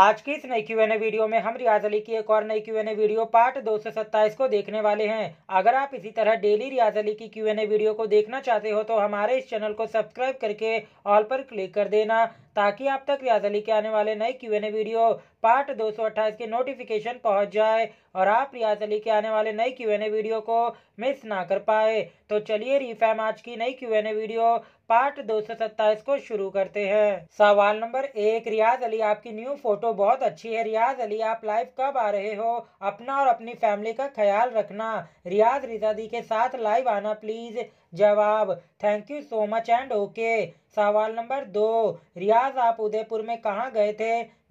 आज की इस नई क्यू एन ए वीडियो में हम रियाज अली की एक और नई Q N A video part दो सौ सत्ताईस को देखने वाले हैं अगर आप इसी तरह डेली रियाज अली की क्यू एन ए वीडियो को देखना चाहते हो तो हमारे इस चैनल को सब्सक्राइब करके ऑल पर क्लिक कर देना ताकि आप तक रियाज अली के आने वाले नए Q N A video part 228 की नोटिफिकेशन पहुंच जाए और आप रियाज अली के आने वाले नई क्यू एन ए वीडियो को मिस ना कर पाए तो चलिए रिफैम आज की नई Q N A video part 227 को शुरू करते हैं सवाल नंबर एक रियाज अली आपकी न्यू फोटो बहुत अच्छी है रियाज अली आप लाइव कब आ रहे हो अपना और अपनी फैमिली का ख्याल रखना रियाज रिजादी के साथ लाइव आना प्लीज जवाब thank you so much and okay सवाल नंबर दो रियाज आप उदयपुर में कहाँ गए थे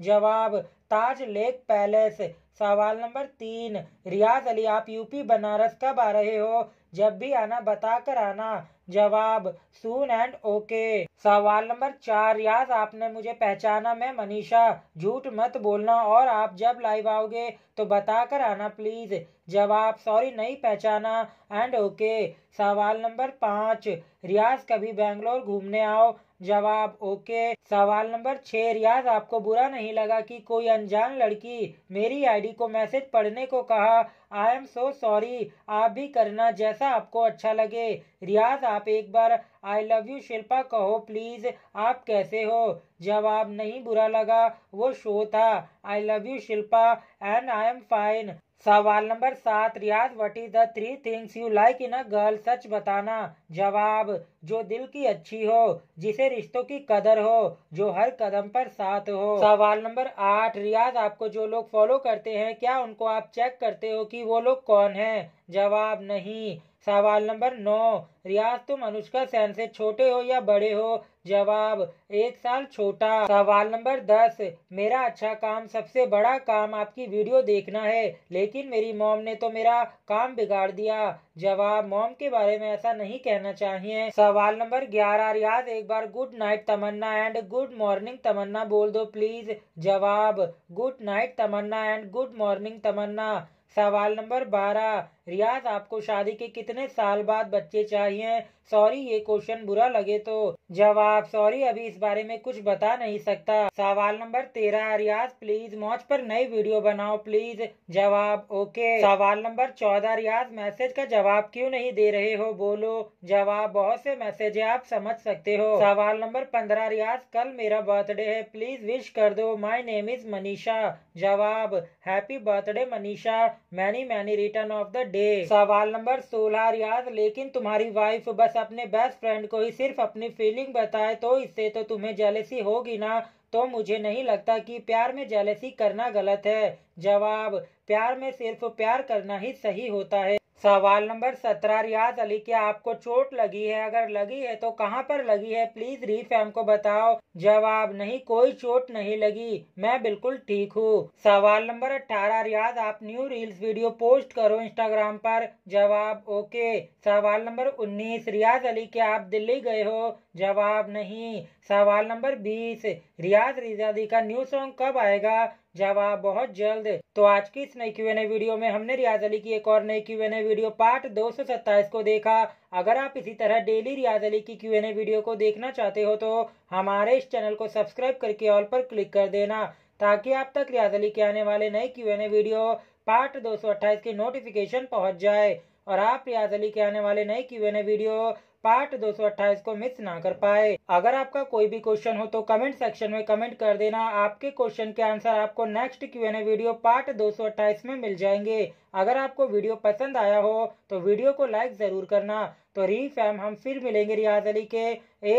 जवाब ताज लेक पैलेस सवाल नंबर तीन रियाज अली आप यूपी बनारस कब आ रहे हो जब भी आना बताकर आना जवाब सून एंड ओके सवाल नंबर चार याद आपने मुझे पहचाना मैं मनीषा झूठ मत बोलना और आप जब लाइव आओगे तो बताकर आना प्लीज जवाब सॉरी नहीं पहचाना एंड ओके सवाल नंबर पाँच रियाज कभी बेंगलोर घूमने आओ जवाब ओके सवाल नंबर छह रियाज आपको बुरा नहीं लगा कि कोई अनजान लड़की मेरी आईडी को मैसेज पढ़ने को कहा आई एम सो सॉरी आप भी करना जैसा आपको अच्छा लगे रियाज आप एक बार आई लव यू शिल्पा कहो प्लीज आप कैसे हो जवाब नहीं बुरा लगा वो शो था I love you Shilpa and I am fine सवाल नंबर सात Riyaz what is the three things you like in a girl सच बताना जवाब जो दिल की अच्छी हो जिसे रिश्तों की कदर हो जो हर कदम पर साथ हो सवाल नंबर आठ रियाज आपको जो लोग फॉलो करते हैं क्या उनको आप चेक करते हो कि वो लोग कौन हैं जवाब नहीं सवाल नंबर नौ रियाज तुम अनुष्का सेन से छोटे हो या बड़े हो जवाब एक साल छोटा सवाल नंबर दस मेरा अच्छा काम सबसे बड़ा काम आपकी वीडियो देखना है लेकिन मेरी मॉम ने तो मेरा काम बिगाड़ दिया जवाब मॉम के बारे में ऐसा नहीं कहना चाहिए सवाल नंबर ग्यारह रियाज एक बार good night Tamanna and good morning Tamanna बोल दो प्लीज जवाब good night Tamanna and good morning Tamanna सवाल नंबर बारह रियाज आपको शादी के कितने साल बाद बच्चे चाहिए सॉरी ये क्वेश्चन बुरा लगे तो जवाब सॉरी अभी इस बारे में कुछ बता नहीं सकता सवाल नंबर तेरह रियाज प्लीज मौज पर नई वीडियो बनाओ प्लीज जवाब ओके सवाल नंबर चौदह रियाज मैसेज का जवाब क्यों नहीं दे रहे हो बोलो जवाब बहुत से मैसेज है आप समझ सकते हो सवाल नंबर पंद्रह रियाज कल मेरा बर्थडे है प्लीज विश कर दो माई नेम इज मनीषा जवाब happy birthday Manisha many many return of the day सवाल नंबर सोलह रियाज लेकिन तुम्हारी वाइफ बस अपने बेस्ट फ्रेंड को ही सिर्फ अपनी फीलिंग बताए तो इससे तो तुम्हें जेलसी होगी ना तो मुझे नहीं लगता कि प्यार में जेलसी करना गलत है जवाब प्यार में सिर्फ प्यार करना ही सही होता है सवाल नंबर सत्रह रियाज अली क्या आपको चोट लगी है अगर लगी है तो कहाँ पर लगी है प्लीज रीफ हमको बताओ जवाब नहीं कोई चोट नहीं लगी मैं बिल्कुल ठीक हूँ सवाल नंबर अठारह रियाज आप न्यू रील्स वीडियो पोस्ट करो इंस्टाग्राम पर जवाब ओके सवाल नंबर उन्नीस रियाज अली क्या आप दिल्ली गए हो जवाब नहीं सवाल नंबर बीस रियाज रिजादी का न्यू सॉन्ग कब आएगा जवाब बहुत जल्द तो आज की इस नई क्यूएनए वीडियो में हमने रियाज अली की एक और नई क्यूएनए वीडियो पार्ट दो सौ सत्ताईस को देखा अगर आप इसी तरह डेली रियाज अली की क्यू वीडियो को देखना चाहते हो तो हमारे इस चैनल को सब्सक्राइब करके ऑल पर क्लिक कर देना ताकि आप तक रियाज अली के आने वाले नए Q N A video part दो सौ अट्ठाईस की नोटिफिकेशन पहुंच जाए और आप रियाज अली के आने वाले नए क्यू वीडियो पार्ट 228 को मिस ना कर पाए अगर आपका कोई भी क्वेश्चन हो तो कमेंट सेक्शन में कमेंट कर देना आपके क्वेश्चन के आंसर आपको next Q N A video part 228 में मिल जाएंगे अगर आपको वीडियो पसंद आया हो तो वीडियो को लाइक जरूर करना तो री फैम हम फिर मिलेंगे रियाज अली के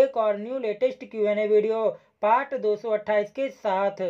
एक और new latest Q N A video part 228 के साथ